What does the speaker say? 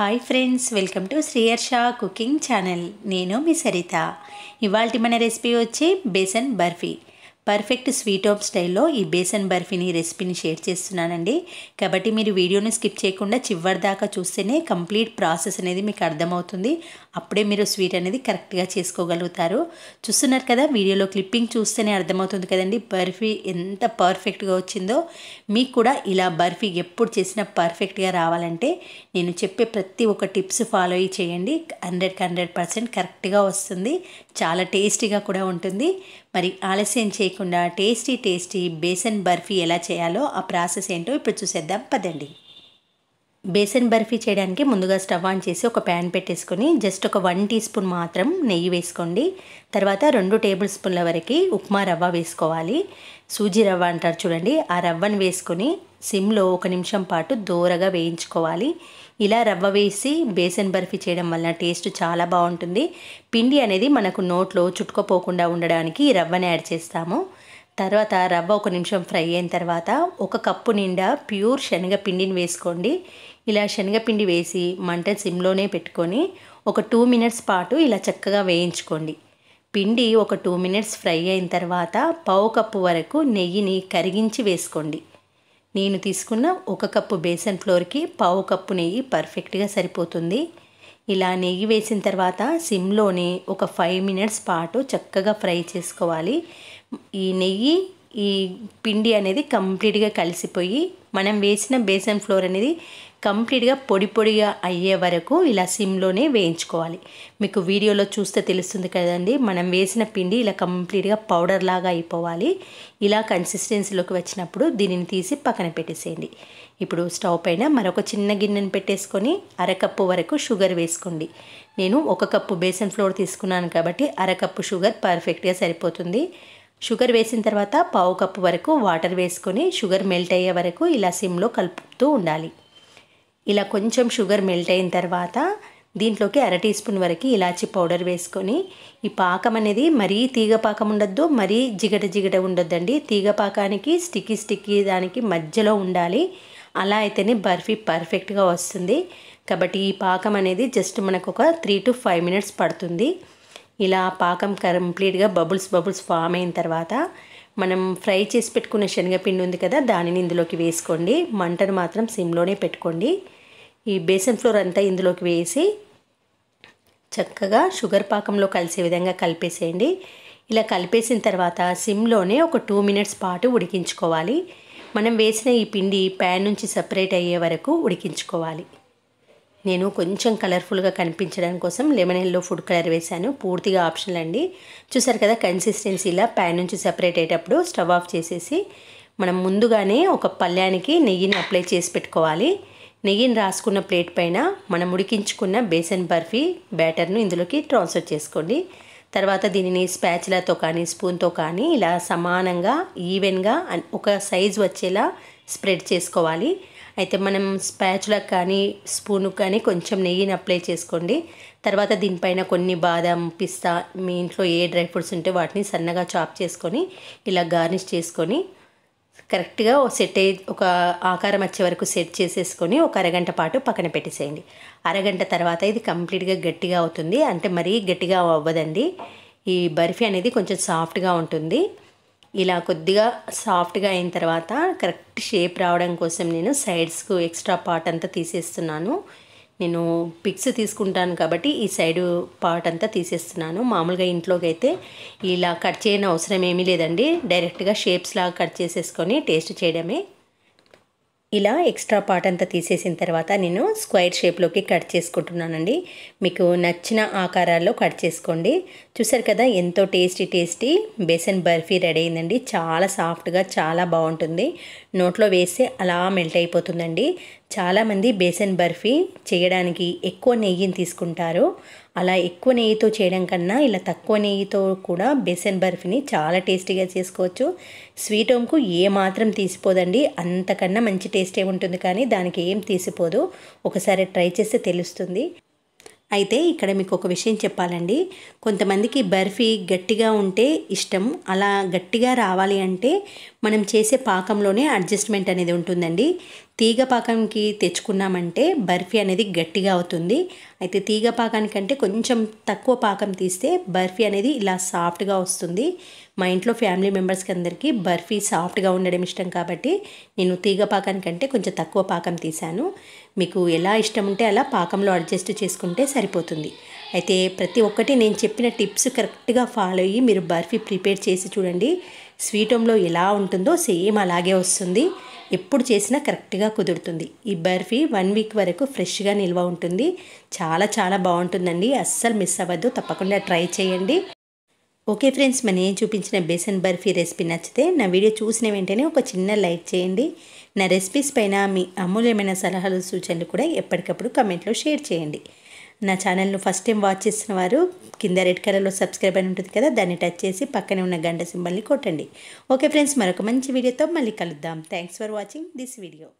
hi friends welcome to Shriyarsha cooking channel నేను మీ సరిత ఇవాళ మన రెసిపీ వచ్చి besan barfi perfect sweet home స్టైల్లో ఈ బేసన్ బర్ఫీని రెసిపీని షేర్ చేస్తున్నానండి కాబట్టి మీరు వీడియోని స్కిప్ చేయకుండా చివరి దాకా చూస్తేనే కంప్లీట్ ప్రాసెస్ అనేది మీకు అర్థమవుతుంది అప్పుడే మీరు స్వీట్ అనేది కరెక్ట్గా చేసుకోగలుగుతారు చూస్తున్నారు కదా వీడియోలో క్లిప్పింగ్ చూస్తేనే అర్థమవుతుంది కదండి బర్ఫీ ఎంత పర్ఫెక్ట్గా వచ్చిందో మీకు కూడా ఇలా బర్ఫీ ఎప్పుడు చేసినా పర్ఫెక్ట్గా రావాలంటే నేను చెప్పే ప్రతి ఒక్క టిప్స్ ఫాలో అయ్యి చేయండి హండ్రెడ్కి హండ్రెడ్ పర్సెంట్ కరెక్ట్గా వస్తుంది చాలా టేస్టీగా కూడా ఉంటుంది మరి ఆలస్యం చేయకుండా టేస్టీ టేస్టీ బేసన్ బర్ఫీ ఎలా చేయాలో ఆ ప్రాసెస్ ఏంటో ఇప్పుడు చూసేద్దాం పదండి బేసన్ బర్ఫీ చేయడానికి ముందుగా స్టవ్ ఆన్ చేసి ఒక ప్యాన్ పెట్టేసుకొని జస్ట్ ఒక వన్ టీ స్పూన్ మాత్రం నెయ్యి వేసుకోండి తర్వాత రెండు టేబుల్ స్పూన్ల వరకు ఉప్మా రవ్వ వేసుకోవాలి సూజీ రవ్వ అంటారు చూడండి ఆ రవ్వను వేసుకొని సిమ్లో ఒక నిమిషం పాటు దోరగా వేయించుకోవాలి ఇలా రవ్వ వేసి బేసన్ బర్ఫీ చేయడం వలన టేస్ట్ చాలా బాగుంటుంది పిండి అనేది మనకు నోట్లో చుట్టుకోపోకుండా ఉండడానికి ఈ రవ్వని యాడ్ చేస్తాము తర్వాత రవ్వ ఒక నిమిషం ఫ్రై అయిన తర్వాత ఒక కప్పు నిండా ప్యూర్ శనగపిండిని వేసుకోండి ఇలా శనగపిండి వేసి మంట సిమ్లోనే పెట్టుకొని ఒక టూ మినిట్స్ పాటు ఇలా చక్కగా వేయించుకోండి పిండి ఒక టూ మినిట్స్ ఫ్రై అయిన తర్వాత పావు కప్పు వరకు నెయ్యిని కరిగించి వేసుకోండి నేను తీసుకున్న ఒక కప్పు బేసన్ ఫ్లోర్కి పావు కప్పు నెయ్యి పర్ఫెక్ట్గా సరిపోతుంది ఇలా నెయ్యి వేసిన తర్వాత సిమ్లోనే ఒక ఫైవ్ మినిట్స్ పాటు చక్కగా ఫ్రై చేసుకోవాలి ఈ నెయ్యి ఈ పిండి అనేది కంప్లీట్గా కలిసిపోయి మనం వేసిన బేసన్ ఫ్లోర్ అనేది కంప్లీట్గా పొడి పొడిగా అయ్యే వరకు ఇలా సిమ్లోనే వేయించుకోవాలి మీకు వీడియోలో చూస్తే తెలుస్తుంది కదండి మనం వేసిన పిండి ఇలా కంప్లీట్గా పౌడర్ లాగా అయిపోవాలి ఇలా కన్సిస్టెన్సీలోకి వచ్చినప్పుడు దీనిని తీసి పక్కన పెట్టేసేయండి ఇప్పుడు స్టవ్ పైన మరొక చిన్న గిన్నెను పెట్టేసుకొని అరకప్పు వరకు షుగర్ వేసుకోండి నేను ఒక కప్పు బేసన్ ఫ్లోర్ తీసుకున్నాను కాబట్టి అరకప్పు షుగర్ పర్ఫెక్ట్గా సరిపోతుంది షుగర్ వేసిన తర్వాత పావు కప్పు వరకు వాటర్ వేసుకొని షుగర్ మెల్ట్ అయ్యే వరకు ఇలా సిమ్లో కలుపుతూ ఉండాలి ఇలా కొంచెం షుగర్ మెల్ట్ అయిన తర్వాత దీంట్లోకి అర టీ స్పూన్ వరకు ఇలాచి పౌడర్ వేసుకొని ఈ పాకం అనేది మరీ తీగ పాకం ఉండొద్దు మరీ జిగట జిగట ఉండొద్దండి తీగ పాకానికి స్టిక్కీ స్టిక్కీ దానికి మధ్యలో ఉండాలి అలా అయితేనే బర్ఫీ పర్ఫెక్ట్గా వస్తుంది కాబట్టి ఈ పాకం అనేది జస్ట్ మనకు ఒక త్రీ టు ఫైవ్ మినిట్స్ పడుతుంది ఇలా పాకం కంప్లీట్గా బబుల్స్ బబుల్స్ ఫామ్ అయిన తర్వాత మనం ఫ్రై చేసి పెట్టుకున్న శనగపిండి ఉంది కదా దానిని ఇందులోకి వేసుకోండి మంటను మాత్రం సిమ్లోనే పెట్టుకోండి ఈ బేసన్ ఫ్లోర్ అంతా ఇందులోకి వేసి చక్కగా షుగర్ పాకంలో కలిసే విధంగా కలిపేసేయండి ఇలా కలిపేసిన తర్వాత సిమ్లోనే ఒక టూ మినిట్స్ పాటు ఉడికించుకోవాలి మనం వేసిన ఈ పిండి ప్యాన్ నుంచి సపరేట్ అయ్యే వరకు ఉడికించుకోవాలి నేను కొంచెం కలర్ఫుల్గా కనిపించడం కోసం లెమన్ ఎల్లో ఫుడ్ కలర్ వేశాను పూర్తిగా ఆప్షన్ అండి చూసారు కదా కన్సిస్టెన్సీ ఇలా ప్యాన్ నుంచి సెపరేట్ అయ్యేటప్పుడు స్టవ్ ఆఫ్ చేసేసి మనం ముందుగానే ఒక పళ్ళ్యానికి నెయ్యిని అప్లై చేసి పెట్టుకోవాలి నెయ్యిని రాసుకున్న ప్లేట్ పైన మనం ఉడికించుకున్న బేసన్ బర్ఫీ బ్యాటర్ను ఇందులోకి ట్రాన్స్ఫర్ చేసుకోండి తర్వాత దీనిని స్పాచ్లతో కానీ స్పూన్తో కానీ ఇలా సమానంగా ఈవెన్గా ఒక సైజు వచ్చేలా స్ప్రెడ్ చేసుకోవాలి అయితే మనం స్పాచ్లకు కానీ స్పూన్కి కానీ కొంచెం నెయ్యిని అప్లై చేసుకోండి తర్వాత దీనిపైన కొన్ని బాదం పిస్తా మీ ఇంట్లో ఏ డ్రై ఫ్రూట్స్ ఉంటే వాటిని సన్నగా చాప్ చేసుకొని ఇలా గార్నిష్ చేసుకొని కరెక్ట్గా సెట్ అయ్యి ఒక ఆకారం వచ్చే వరకు సెట్ చేసేసుకొని ఒక అరగంట పాటు పక్కన పెట్టేసేయండి అరగంట తర్వాత ఇది కంప్లీట్గా గట్టిగా అవుతుంది అంటే మరీ గట్టిగా అవ్వదండి ఈ బర్ఫీ అనేది కొంచెం సాఫ్ట్గా ఉంటుంది ఇలా కొద్దిగా సాఫ్ట్గా అయిన తర్వాత కరెక్ట్ షేప్ రావడం కోసం నేను సైడ్స్కు ఎక్స్ట్రా పార్ట్ అంతా తీసేస్తున్నాను నేను పిక్స్ తీసుకుంటాను కాబట్టి ఈ సైడ్ పార్ట్ అంతా తీసేస్తున్నాను మామూలుగా ఇంట్లోకి అయితే ఇలా కట్ చేయని అవసరం ఏమీ లేదండి డైరెక్ట్గా షేప్స్ లాగా కట్ చేసేసుకొని టేస్ట్ చేయడమే ఇలా ఎక్స్ట్రా పార్ట్ అంతా తీసేసిన తర్వాత నేను స్క్వైర్ షేప్లోకి కట్ చేసుకుంటున్నానండి మీకు నచ్చిన ఆకారాల్లో కట్ చేసుకోండి చూసారు కదా ఎంతో tasty tasty besan barfi ready అయిందండి చాలా సాఫ్ట్గా చాలా బాగుంటుంది నోట్లో వేస్తే అలా మెల్ట్ అయిపోతుందండి చాలామంది బేసన్ బర్ఫీ చేయడానికి ఎక్కువ నెయ్యిని తీసుకుంటారు అలా ఎక్కువ నెయ్యితో చేయడం కన్నా ఇలా తక్కువ నెయ్యితో కూడా బేసన్ బర్ఫీని చాలా టేస్టీగా చేసుకోవచ్చు స్వీట్ హోమ్కు ఏ మాత్రం తీసిపోదండి అంతకన్నా మంచి టేస్ట్ ఉంటుంది కానీ దానికి ఏం తీసిపోదు ఒకసారి ట్రై చేస్తే తెలుస్తుంది అయితే ఇక్కడ మీకు ఒక విషయం చెప్పాలండి కొంతమందికి బర్ఫీ గట్టిగా ఉంటే ఇష్టం అలా గట్టిగా రావాలి అంటే మనం చేసే పాకంలోనే అడ్జస్ట్మెంట్ అనేది ఉంటుందండి తీగ పాకంకి తెచ్చుకున్నామంటే బర్ఫీ అనేది గట్టిగా అవుతుంది అయితే తీగ పాకానికంటే కొంచెం తక్కువ పాకం తీస్తే బర్ఫీ అనేది ఇలా సాఫ్ట్గా వస్తుంది మా ఇంట్లో ఫ్యామిలీ మెంబర్స్కి అందరికీ బర్ఫీ సాఫ్ట్గా ఉండడం ఇష్టం కాబట్టి నేను తీగ పాకానికంటే కొంచెం తక్కువ పాకం తీశాను మీకు ఎలా ఇష్టం ఉంటే అలా పాకంలో అడ్జస్ట్ చేసుకుంటే సరిపోతుంది అయితే ప్రతి ఒక్కటి నేను చెప్పిన టిప్స్ కరెక్ట్గా ఫాలో అయ్యి మీరు బర్ఫీ ప్రిపేర్ చేసి చూడండి హోమ్లో ఎలా ఉంటుందో సేమ్ అలాగే వస్తుంది ఎప్పుడు చేసినా కరెక్ట్గా కుదురుతుంది ఈ బర్ఫీ వన్ వీక్ వరకు ఫ్రెష్గా నిల్వ ఉంటుంది చాలా చాలా బాగుంటుందండి అస్సలు మిస్ అవ్వద్దు తప్పకుండా ట్రై చేయండి ఓకే ఫ్రెండ్స్ మన నేను చూపించిన బేసన్ బర్ఫీ రెసిపీ నచ్చితే నా వీడియో చూసిన వెంటనే ఒక చిన్న లైక్ చేయండి నా రెసిపీస్ పైన మీ అమూల్యమైన సలహాలు సూచనలు కూడా ఎప్పటికప్పుడు కమెంట్లో షేర్ చేయండి నా ఛానల్ను ఫస్ట్ టైం వాచ్ చేసిన వారు కింద రెడ్ కలర్లో సబ్స్క్రైబ్ అని ఉంటుంది కదా దాన్ని టచ్ చేసి పక్కనే ఉన్న గంట సింబల్ని కొట్టండి ఓకే ఫ్రెండ్స్ మరొక మంచి వీడియోతో మళ్ళీ కలుద్దాం thanks for watching this video